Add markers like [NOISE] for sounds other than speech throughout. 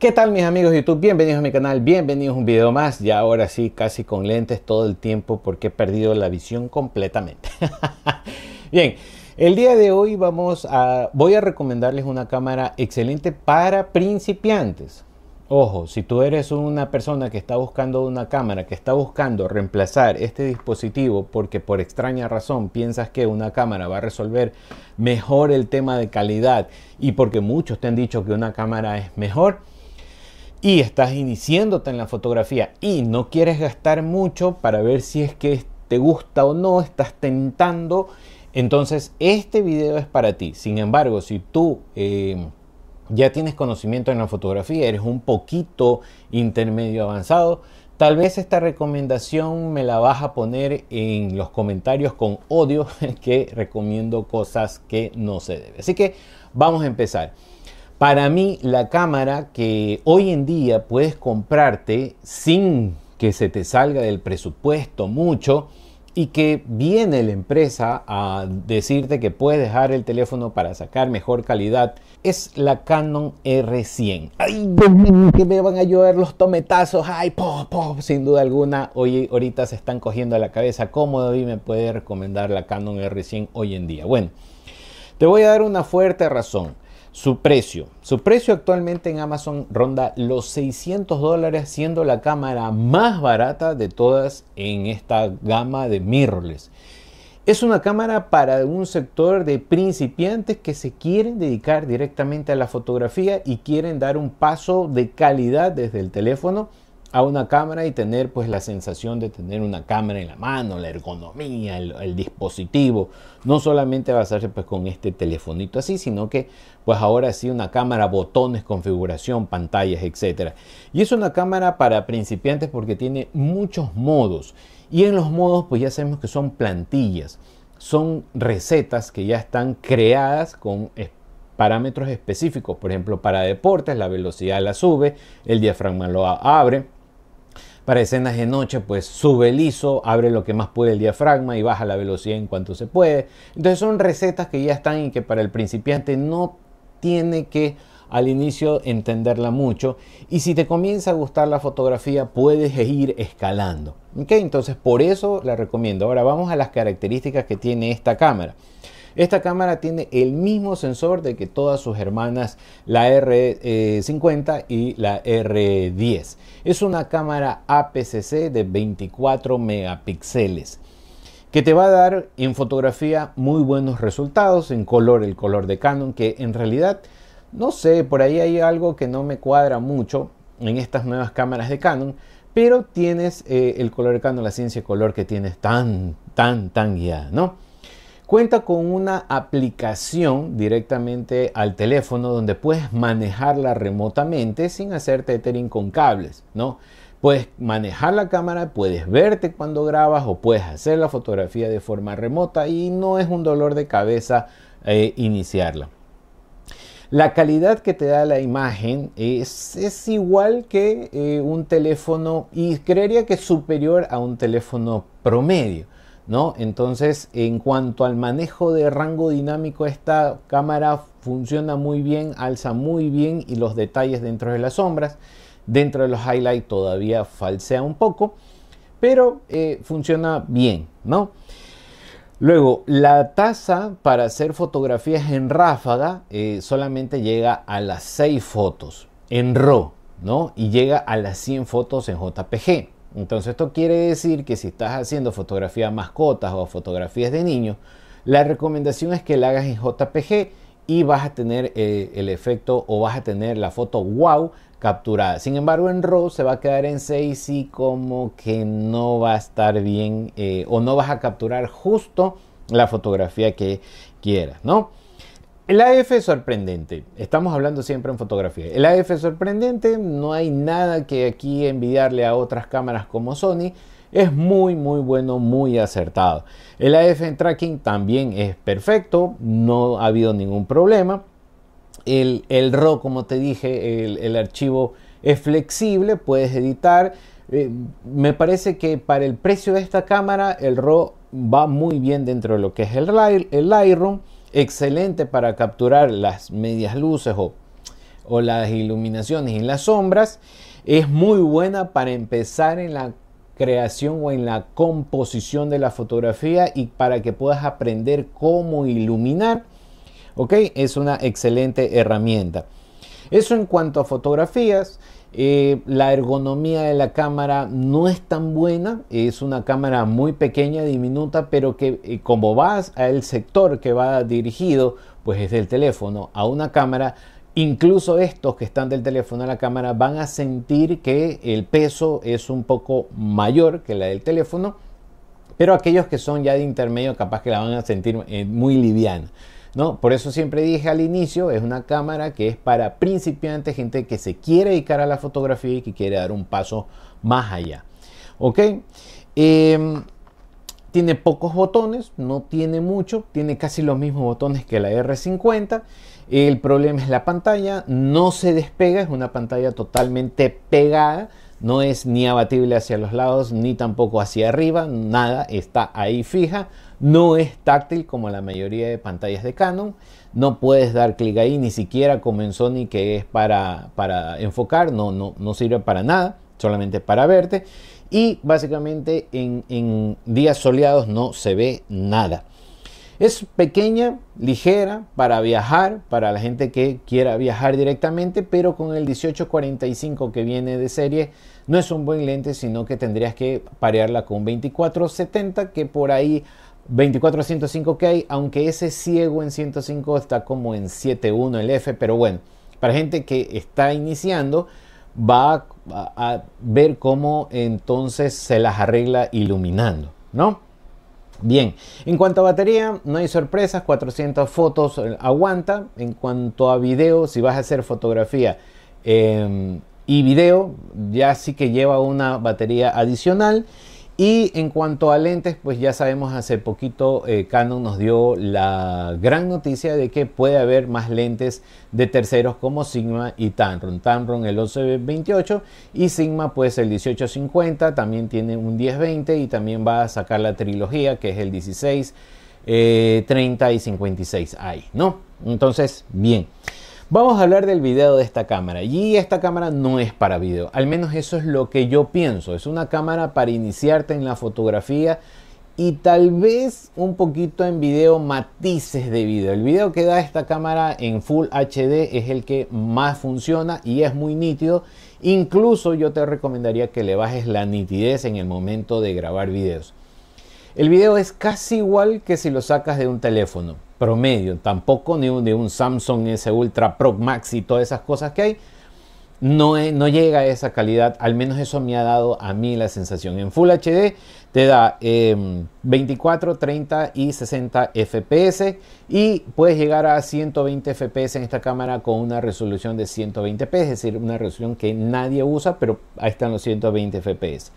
¿Qué tal mis amigos de YouTube? Bienvenidos a mi canal, bienvenidos a un video más. Ya ahora sí, casi con lentes todo el tiempo porque he perdido la visión completamente. [LAUGHS] Bien, el día de hoy vamos a, voy a recomendarles una cámara excelente para principiantes. Ojo, si tú eres una persona que está buscando una cámara, que está buscando reemplazar este dispositivo porque por extraña razón piensas que una cámara va a resolver mejor el tema de calidad y porque muchos te han dicho que una cámara es mejor, y estás iniciándote en la fotografía y no quieres gastar mucho para ver si es que te gusta o no, estás tentando, entonces este video es para ti. Sin embargo, si tú eh, ya tienes conocimiento en la fotografía, eres un poquito intermedio avanzado, Tal vez esta recomendación me la vas a poner en los comentarios con odio [LAUGHS] que recomiendo cosas que no se debe. Así que vamos a empezar. Para mí, la cámara que hoy en día puedes comprarte sin que se te salga del presupuesto mucho y que viene la empresa a decirte que puedes dejar el teléfono para sacar mejor calidad, es la Canon R100. ¡Ay, que me van a llover los tometazos! ¡Ay, pop, pop! Sin duda alguna, hoy, ahorita se están cogiendo a la cabeza cómo David me puede recomendar la Canon R100 hoy en día. Bueno, te voy a dar una fuerte razón. Su precio. Su precio actualmente en Amazon ronda los 600 dólares, siendo la cámara más barata de todas en esta gama de mirrorless. Es una cámara para un sector de principiantes que se quieren dedicar directamente a la fotografía y quieren dar un paso de calidad desde el teléfono a una cámara y tener pues la sensación de tener una cámara en la mano, la ergonomía, el, dispositivo, no solamente basarse pues con este telefonito así, sino que pues ahora sí una cámara, botones, configuración, pantallas, etcétera. Y es una cámara para principiantes porque tiene muchos modos y en los modos pues ya sabemos que son plantillas, son recetas que ya están creadas con parámetros específicos, por ejemplo para deportes la velocidad la sube, el diafragma lo abre, para escenas de noche, pues sube el ISO, abre lo que más puede el diafragma y baja la velocidad en cuanto se puede. Entonces son recetas que ya están y que para el principiante no tiene que al inicio entenderla mucho y si te comienza a gustar la fotografía puedes ir escalando. Entonces por eso la recomiendo. Ahora vamos a las características que tiene esta cámara. Esta cámara tiene el mismo sensor de que todas sus hermanas, la R50 y la R10. Es una cámara APCC de 24 megapíxeles que te va a dar en fotografía muy buenos resultados, en color, el color de Canon, que en realidad, no sé, por ahí hay algo que no me cuadra mucho en estas nuevas cámaras de Canon, pero tienes eh, el color de Canon, la ciencia de color que tienes tan, tan, tan guiada, ¿no? Cuenta con una aplicación directamente al teléfono donde puedes manejarla remotamente sin hacer tethering con cables, ¿no? Puedes manejar la cámara, puedes verte cuando grabas o puedes hacer la fotografía de forma remota y no es un dolor de cabeza eh, iniciarla. La calidad que te da la imagen es, igual que eh, un teléfono y creería que es superior a un teléfono promedio. Entonces, en cuanto al manejo de rango dinámico, esta cámara funciona muy bien, alza muy bien y los detalles dentro de las sombras. Dentro de los highlights todavía falsea un poco, pero eh, funciona bien, Luego, la tasa para hacer fotografías en ráfaga eh, solamente llega a las 6 fotos en RAW, Y llega a las 100 fotos en JPG. Entonces esto quiere decir que si estás haciendo fotografía de mascotas o fotografías de niños, la recomendación es que la hagas en JPG y vas a tener eh, el efecto o vas a tener la foto wow capturada. Sin embargo, en RAW se va a quedar en 6 y como que no va a estar bien eh, o no vas a capturar justo la fotografía que quieras, ¿no? El AF es sorprendente, estamos hablando siempre en fotografía. El AF es sorprendente, no hay nada que aquí envidiarle a otras cámaras como Sony. Es muy, muy bueno, muy acertado. El AF en tracking también es perfecto, no ha habido ningún problema. El, el RAW, como te dije, el, archivo es flexible, puedes editar. Eh, me parece que para el precio de esta cámara, el RAW va muy bien dentro de lo que es el, el Lightroom excelente para capturar las medias luces o, las iluminaciones en las sombras. Es muy buena para empezar en la creación o en la composición de la fotografía y para que puedas aprender cómo iluminar. Ok, es una excelente herramienta. Eso en cuanto a fotografías. Eh, la ergonomía de la cámara no es tan buena, es una cámara muy pequeña, diminuta, pero que eh, como vas al sector que va dirigido, pues es del teléfono a una cámara, incluso estos que están del teléfono a la cámara van a sentir que el peso es un poco mayor que la del teléfono, pero aquellos que son ya de intermedio capaz que la van a sentir eh, muy liviana. ¿no? Por eso siempre dije al inicio, es una cámara que es para principiantes, gente que se quiere dedicar a la fotografía y que quiere dar un paso más allá. ¿Ok? Em, tiene pocos botones, no tiene mucho, tiene casi los mismos botones que la R50. El problema es la pantalla, no se despega, es una pantalla totalmente pegada no es ni abatible hacia los lados ni tampoco hacia arriba, nada, está ahí fija, no es táctil como la mayoría de pantallas de Canon, no puedes dar clic ahí, ni siquiera como en Sony que es para, enfocar, no, no, sirve para nada, solamente para verte y básicamente en días soleados no se ve nada. Es pequeña, ligera, para viajar, para la gente que quiera viajar directamente, pero con el 1845 que viene de serie, no es un buen lente, sino que tendrías que parearla con 2470, que por ahí 2405 que hay, aunque ese ciego en 105 está como en 7.1 el F, pero bueno, para gente que está iniciando, va a ver cómo entonces se las arregla iluminando, ¿no? Bien, en cuanto a batería, no hay sorpresas, 400 fotos eh, aguanta. En cuanto a video, si vas a hacer fotografía eh, y video, ya sí que lleva una batería adicional. Y en cuanto a lentes, pues ya sabemos, hace poquito eh, Canon nos dio la gran noticia de que puede haber más lentes de terceros como Sigma y Tamron. Tamron el 11-28 y Sigma pues el 1850, también tiene un 10-20 y también va a sacar la trilogía que es el 16, 30 eh, y 56 ahí, ¿no? Entonces, bien. Vamos a hablar del video de esta cámara y esta cámara no es para video, al menos eso es lo que yo pienso, es una cámara para iniciarte en la fotografía y tal vez un poquito en video matices de video. El video que da esta cámara en Full HD es el que más funciona y es muy nítido. Incluso yo te recomendaría que le bajes la nitidez en el momento de grabar videos. El video es casi igual que si lo sacas de un teléfono promedio, tampoco ni de un Samsung S Ultra Pro Max y todas esas cosas que hay, no, no llega a esa calidad, al menos eso me ha dado a mí la sensación. En Full HD te da 24, em, 30 y 60 FPS y puedes llegar a 120 FPS en esta cámara con una resolución de 120p, es decir, una resolución que nadie usa, pero ahí están los 120 FPS.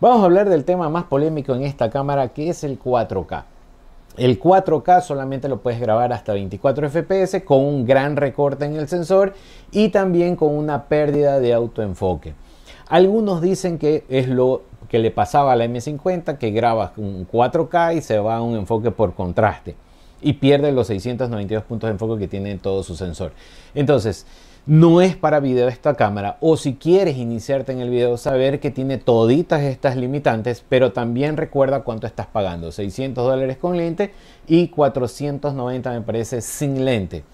Vamos a hablar del tema más polémico en esta cámara que es el 4K. El 4K solamente lo puedes grabar hasta 24 FPS con un gran recorte en el sensor y también con una pérdida de autoenfoque. Algunos dicen que es lo que le pasaba a la M50, que graba un 4K y se va a un enfoque por contraste y pierde los 692 puntos de enfoque que tiene todo su sensor. Entonces, no es para video esta cámara o si quieres iniciarte en el video saber que tiene toditas estas limitantes pero también recuerda cuánto estás pagando 600 dólares con lente y 490 me parece sin lente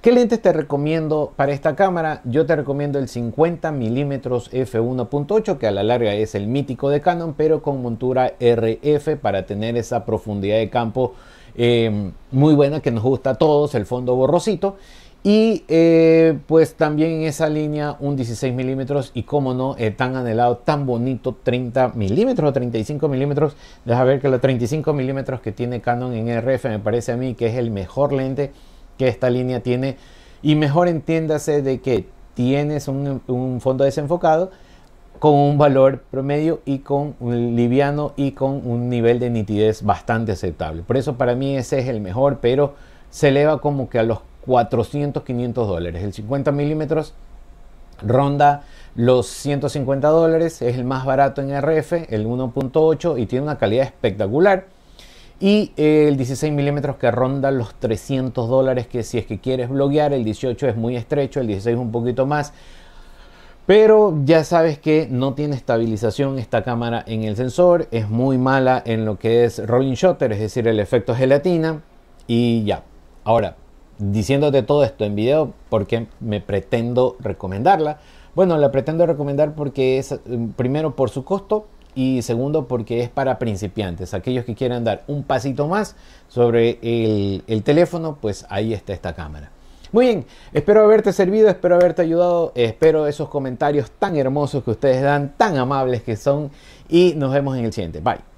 ¿Qué lentes te recomiendo para esta cámara? Yo te recomiendo el 50 mm f1.8 que a la larga es el mítico de Canon pero con montura RF para tener esa profundidad de campo eh, muy buena que nos gusta a todos, el fondo borrosito y eh, pues también en esa línea un 16 milímetros y como no, eh, tan anhelado, tan bonito, 30 milímetros o 35 milímetros. Deja ver que los 35 milímetros que tiene Canon en RF me parece a mí que es el mejor lente que esta línea tiene. Y mejor entiéndase de que tienes un, un fondo desenfocado con un valor promedio y con un liviano y con un nivel de nitidez bastante aceptable. Por eso para mí ese es el mejor, pero se eleva como que a los 400, 500 dólares. El 50 milímetros ronda los 150 dólares, es el más barato en RF, el 1.8 y tiene una calidad espectacular. Y eh, el 16 milímetros que ronda los 300 dólares, que si es que quieres bloquear el 18 es muy estrecho, el 16 un poquito más. Pero ya sabes que no tiene estabilización esta cámara en el sensor, es muy mala en lo que es rolling shutter, es decir, el efecto gelatina. Y ya. Ahora, diciéndote todo esto en video, porque me pretendo recomendarla? Bueno, la pretendo recomendar porque es, mm, primero, por su costo y segundo, porque es para principiantes. Aquellos que quieran dar un pasito más sobre el, el teléfono, pues ahí está esta cámara. Muy bien, espero haberte servido, espero haberte ayudado, espero esos comentarios tan hermosos que ustedes dan, tan amables que son y nos vemos en el siguiente. Bye.